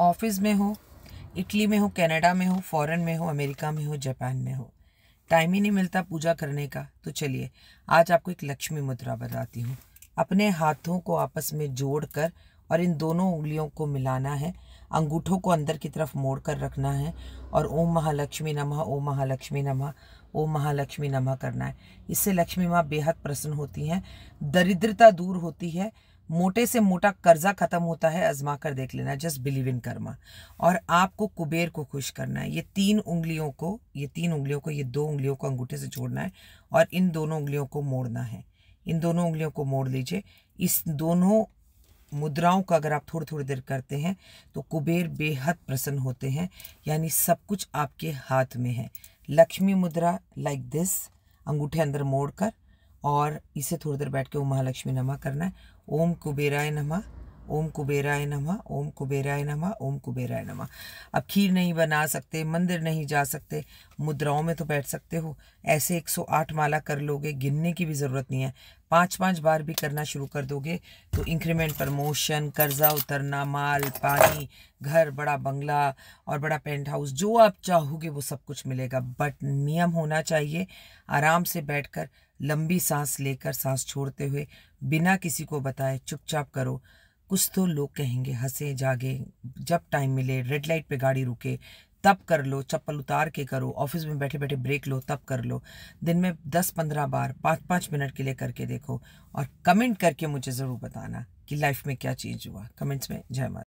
office में हो Italy में हो कनाडा में हो फॉरेन में हो अमेरिका में हो जापान में हो टाइम ही नहीं मिलता पूजा करने का तो चलिए आज आपको एक लक्ष्मी मुद्रा बताती हूँ अपने हाथों को आपस में जोड़ कर और इन दोनों उंगलियों को मिलाना है अंगूठों को अंदर की तरफ मोड़ कर रखना है और ओम महालक्ष्मी नमः ओम महालक्ष्मी नमः ओम महालक्ष्मी नमः करना है इससे लक्ष्मी माँ बेहद प्रसन्न होती हैं दरिद्रता दूर होती है मोटे से मोटा कर्जा खत्म होता है आजमा कर देख लेना जस्ट बिलीव इन कर्मा और आपको कुबेर को खुश करना है ये तीन उंगलियों को ये तीन उंगलियों को ये दो उंगलियों को अंगूठे से छोड़ना है और इन दोनों उंगलियों को मोड़ना है इन दोनों उंगलियों को मोड़ लीजिए इस दोनों मुद्राओं का अगर आप थोड़ी थोड़ी देर करते हैं तो कुबेर बेहद प्रसन्न होते हैं यानी सब कुछ आपके हाथ में है लक्ष्मी मुद्रा लाइक दिस अंगूठे अंदर मोड़ कर और इसे थोड़ी देर बैठ के ओम महालक्ष्मी नमा करना है ओम कुबेराय नमा ओम कुबेराय नमः ओम कुबेराय नमः ओम कुबेराय नमः अब खीर नहीं बना सकते मंदिर नहीं जा सकते मुद्राओं में तो बैठ सकते हो ऐसे 108 माला कर लोगे गिनने की भी ज़रूरत नहीं है पाँच पाँच बार भी करना शुरू कर दोगे तो इंक्रीमेंट प्रमोशन कर्जा उतरना माल पानी घर बड़ा बंगला और बड़ा पेंट हाउस जो आप चाहोगे वो सब कुछ मिलेगा बट नियम होना चाहिए आराम से बैठ लंबी सांस लेकर सांस छोड़ते हुए बिना किसी को बताए चुपचाप करो कुछ तो लोग कहेंगे हंसे जागे जब टाइम मिले रेड लाइट पे गाड़ी रुके तब कर लो चप्पल उतार के करो ऑफिस में बैठे बैठे ब्रेक लो तब कर लो दिन में दस पंद्रह बार पाँच पाँच मिनट के लिए करके देखो और कमेंट करके मुझे ज़रूर बताना कि लाइफ में क्या चीज़ हुआ कमेंट्स में जय माता